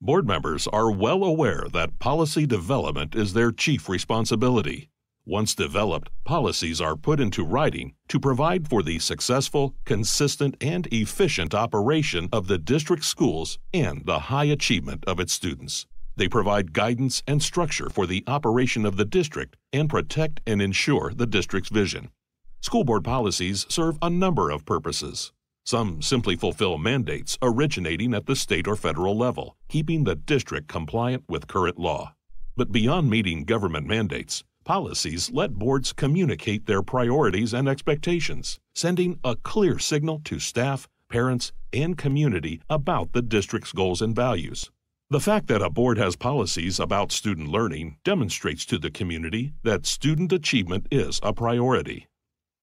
Board members are well aware that policy development is their chief responsibility. Once developed, policies are put into writing to provide for the successful, consistent, and efficient operation of the district schools and the high achievement of its students. They provide guidance and structure for the operation of the district and protect and ensure the district's vision. School board policies serve a number of purposes. Some simply fulfill mandates originating at the state or federal level, keeping the district compliant with current law. But beyond meeting government mandates, policies let boards communicate their priorities and expectations, sending a clear signal to staff, parents, and community about the district's goals and values. The fact that a board has policies about student learning demonstrates to the community that student achievement is a priority.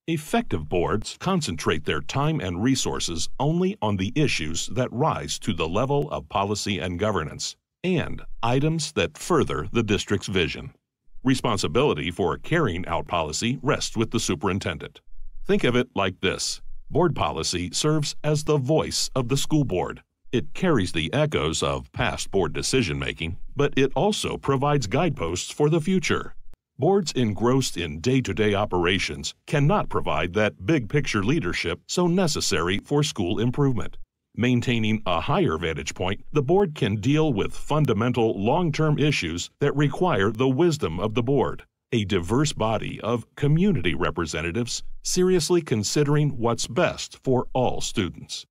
Effective boards concentrate their time and resources only on the issues that rise to the level of policy and governance, and items that further the district's vision. Responsibility for carrying out policy rests with the superintendent. Think of it like this. Board policy serves as the voice of the school board. It carries the echoes of past board decision making, but it also provides guideposts for the future. Boards engrossed in day to day operations cannot provide that big picture leadership so necessary for school improvement. Maintaining a higher vantage point, the board can deal with fundamental long term issues that require the wisdom of the board, a diverse body of community representatives seriously considering what's best for all students.